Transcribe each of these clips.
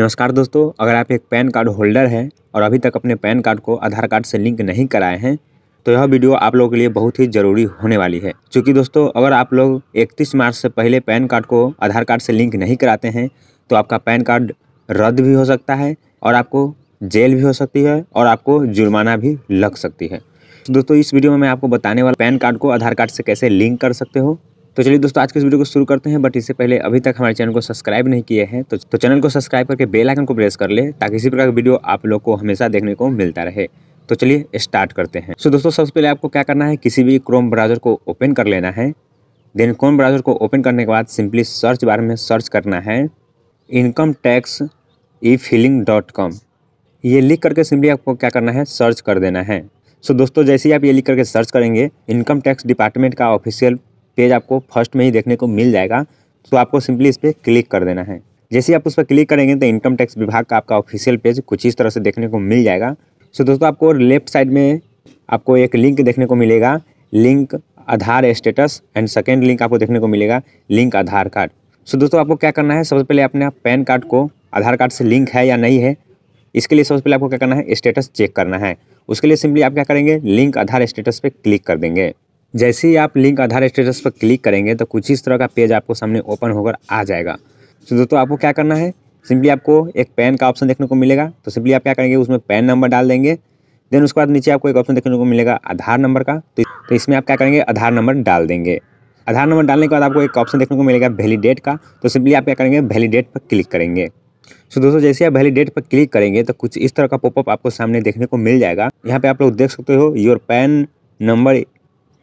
नमस्कार दोस्तों अगर आप एक पैन कार्ड होल्डर हैं और अभी तक अपने पैन कार्ड को आधार कार्ड से लिंक नहीं कराए हैं तो यह वीडियो आप लोगों के लिए बहुत ही ज़रूरी होने वाली है क्योंकि दोस्तों अगर आप लोग 31 मार्च से पहले पैन कार्ड को आधार कार्ड से लिंक नहीं कराते हैं तो आपका पैन कार्ड रद्द भी हो सकता है और आपको जेल भी हो सकती है और आपको जुर्माना भी लग सकती है दोस्तों इस वीडियो में मैं आपको बताने वाला पैन कार्ड को आधार कार्ड से कैसे लिंक कर सकते हो तो चलिए दोस्तों आज के इस वीडियो को शुरू करते हैं बट इससे पहले अभी तक हमारे चैनल को सब्सक्राइब नहीं किए हैं तो, तो चैनल को सब्सक्राइब करके बेल आइकन को प्रेस कर ले ताकि इसी प्रकार का वीडियो आप लोग को हमेशा देखने को मिलता रहे तो चलिए स्टार्ट करते हैं सो दोस्तों सबसे पहले आपको क्या करना है किसी भी क्रोम ब्राउज़र को ओपन कर लेना है देन क्रोम ब्राउज़र को ओपन करने के बाद सिंपली सर्च बार में सर्च करना है income tax e filing dot com ये लिख करके सिंपली आपको क्या करना है सर्च कर देना है सो so, दोस्तों जैसे ही आप ये लिख करके सर्च करेंगे इनकम टैक्स डिपार्टमेंट का ऑफिशियल पेज आपको फर्स्ट में ही देखने को मिल जाएगा तो आपको सिंपली इस पर क्लिक कर देना है जैसे आप उस पर क्लिक करेंगे तो इनकम टैक्स विभाग का आपका ऑफिशियल पेज कुछ इस तरह से देखने को मिल जाएगा सो दोस्तों आपको लेफ्ट साइड में आपको एक लिंक देखने को मिलेगा link Aadhaar status and second link आपको देखने को मिलेगा लिंक आधार कार्ड सो दोस्तों आपको क्या करना है सबसे पहले अपने पैन कार्ड को आधार कार्ड से लिंक है या नहीं है इसके लिए सबसे पहले आपको क्या करना है स्टेटस चेक करना है उसके लिए सिंपली आप क्या करेंगे लिंक आधार स्टेटस पे क्लिक कर देंगे जैसे ही आप लिंक आधार स्टेटस पर क्लिक करेंगे तो कुछ इस तरह का पेज आपको सामने ओपन होकर आ जाएगा तो दोस्तों आपको क्या करना है सिंपली आपको एक पैन का ऑप्शन देखने को मिलेगा तो सिंपली आप क्या करेंगे उसमें पैन नंबर डाल देंगे देन उसके बाद नीचे आपको एक ऑप्शन देखने को मिलेगा आधार नंबर का तो, तो इसमें आप क्या करेंगे आधार नंबर डाल देंगे आधार नंबर डालने के बाद आपको एक ऑप्शन देखने को मिलेगा वैलीडेट का तो सिंपली आप क्या करेंगे वैलीडेट पर क्लिक करेंगे सो दोस्तों जैसे आप वैलीडेट पर क्लिक करेंगे तो कुछ इस तरह का पॉपअप आपको सामने देखने को मिल जाएगा यहाँ पर आप लोग देख सकते हो your PAN number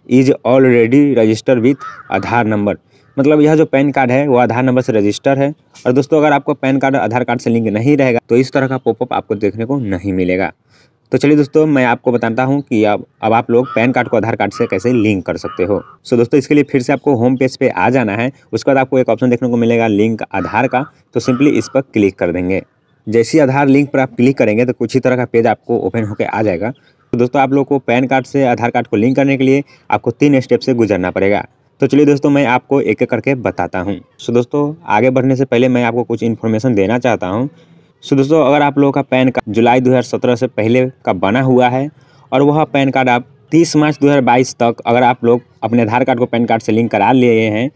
is already register with Aadhaar number मतलब यह जो पैन कार्ड है वो आधार नंबर से रजिस्टर है और दोस्तों अगर आपको पैन कार्ड आधार कार्ड से लिंक नहीं रहेगा तो इस तरह का पॉपअप आपको देखने को नहीं मिलेगा तो चलिए दोस्तों मैं आपको बताता हूँ कि अब अब आप लोग पैन कार्ड को आधार कार्ड से कैसे लिंक कर सकते हो सो so दोस्तों इसके लिए फिर से आपको होम पेज पे आ जाना है उसके बाद आपको एक ऑप्शन देखने को मिलेगा लिंक आधार का तो सिंपली इस पर क्लिक कर देंगे जैसे ही आधार लिंक पर आप क्लिक करेंगे तो कुछ ही तरह का पेज आपको ओपन होकर आ जाएगा तो दोस्तों आप लोग को पैन कार्ड से आधार कार्ड को लिंक करने के लिए आपको तीन स्टेप से गुजरना पड़ेगा तो चलिए दोस्तों मैं आपको एक एक करके बताता हूँ सो दोस्तों आगे बढ़ने से पहले मैं आपको कुछ इन्फॉर्मेशन देना चाहता हूँ सो दोस्तों अगर आप लोगों का पैन कार्ड जुलाई 2017 से पहले का बना हुआ है और वह पैन कार्ड आप 30 मार्च 2022 तक अगर आप लोग अपने आधार कार्ड को पैन कार्ड से लिंक करा लिए हैं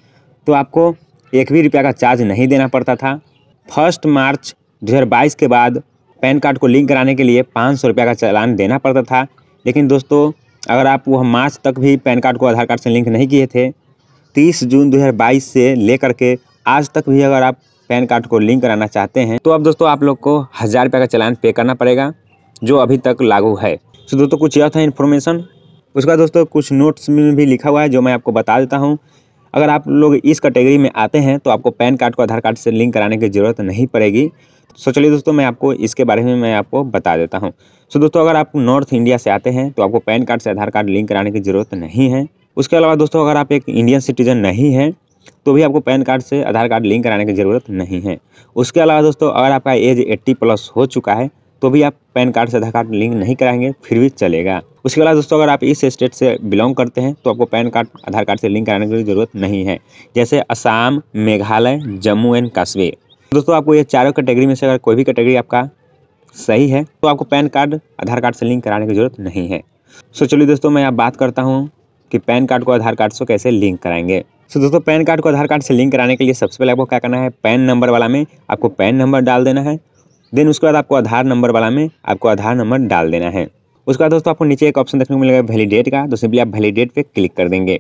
तो आपको एक भी रुपया का चार्ज नहीं देना पड़ता था फर्स्ट मार्च दो के बाद पैन कार्ड को लिंक कराने के लिए पाँच सौ का चालान देना पड़ता था लेकिन दोस्तों अगर आप वह मार्च तक भी पैन कार्ड को आधार कार्ड से लिंक नहीं किए थे तीस जून 2022 से लेकर के आज तक भी अगर आप पैन कार्ड को लिंक कराना चाहते हैं तो अब दोस्तों आप लोग को हज़ार रुपये का चालान पे करना पड़ेगा जो अभी तक लागू है तो दोस्तों कुछ यह था इन्फॉर्मेशन उसका दोस्तों कुछ नोट्स में भी लिखा हुआ है जो मैं आपको बता देता हूँ अगर आप लोग इस कैटेगरी में आते हैं तो आपको पैन कार्ड को आधार कार्ड से लिंक कराने की ज़रूरत नहीं पड़ेगी सो चलिए दोस्तों मैं आपको इसके बारे में मैं आपको बता देता हूँ सो दोस्तों अगर आप नॉर्थ इंडिया से आते हैं तो आपको पैन कार्ड से आधार कार्ड लिंक कराने की ज़रूरत नहीं है उसके अलावा दोस्तों अगर आप एक इंडियन सिटीजन नहीं हैं तो भी आपको पैन कार्ड से आधार कार्ड लिंक कराने की ज़रूरत नहीं है उसके अलावा दोस्तों अगर आपका एज एट्टी प्लस हो चुका है तो भी आप पैन कार्ड से आधार कार्ड लिंक नहीं कराएंगे फिर भी चलेगा उसके अलावा दोस्तों अगर आप इस स्टेट से बिलोंग करते हैं तो आपको पैन कार्ड आधार कार्ड से लिंक कराने की जरूरत नहीं है जैसे असम मेघालय जम्मू एंड कश्मीर दोस्तों आपको ये चारों कैटेगरी में से अगर कोई भी कैटेगरी आपका सही है तो आपको पैन कार्ड आधार कार्ड से लिंक कराने की ज़रूरत नहीं है सो चलिए दोस्तों मैं आप बात करता हूँ कि पैन कार्ड को आधार कार्ड से कैसे लिंक कराएंगे सो दोस्तों पैन कार्ड को आधार कार्ड से लिंक कराने के लिए सबसे पहले आपको क्या करना है पैन नंबर वाला में आपको पैन नंबर डाल देना है देन उसके बाद आपको आधार नंबर वाला में आपको आधार नंबर डाल देना है उसके बाद दोस्तों आपको नीचे एक ऑप्शन देखने को मिलेगा वैलीडेट का तो सिंपली आप वैलीडेट पे क्लिक कर देंगे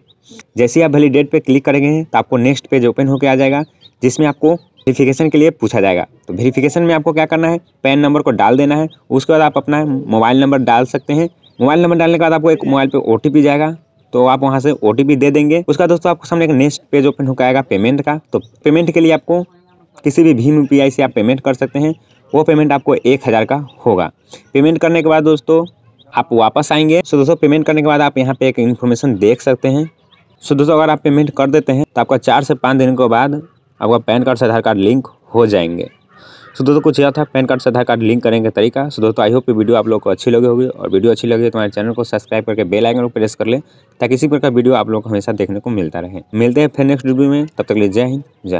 जैसे ही आप वैलीडेट पे क्लिक करेंगे तो आपको नेक्स्ट पेज ओपन होकर आ जाएगा जिसमें आपको वेरीफिकेशन के लिए पूछा जाएगा तो वेरीफिकेशन में आपको क्या करना है पैन नंबर को डाल देना है उसके बाद आप अपना मोबाइल नंबर डाल सकते हैं मोबाइल नंबर डालने के बाद आपको एक मोबाइल पर ओ जाएगा तो आप वहाँ से ओ दे देंगे उसका दोस्तों आपको सामने एक नेक्स्ट पेज ओपन होकर आएगा पेमेंट का तो पेमेंट के लिए आपको किसी भी भीम यू से आप पेमेंट कर सकते हैं वो पेमेंट आपको एक हज़ार का होगा पेमेंट करने के बाद दोस्तों आप वापस आएंगे सो दोस्तों पेमेंट करने के बाद आप यहाँ पे एक इन्फॉर्मेशन देख सकते हैं सो दोस्तों अगर आप पेमेंट कर देते हैं तो आपका चार से पाँच दिन के बाद आपका पैन कार्ड से आधार कार्ड लिंक हो जाएंगे सो दोस्तों कुछ यह था पैन कार्ड से आधार कार्ड लिंक करने का तरीका सो दोस्तों आई होप वीडियो आप लोग को अच्छी लगी होगी और वीडियो अच्छी लगी तो हमारे चैनल को सब्सक्राइब करके बेल आइकन को प्रेस कर ले ताकि इसी प्रकार वीडियो आप लोग को हमेशा देखने को मिलता रहे मिलते हैं फिर नेक्स्ट वीडियो में तब तक लिए जय हिंद जय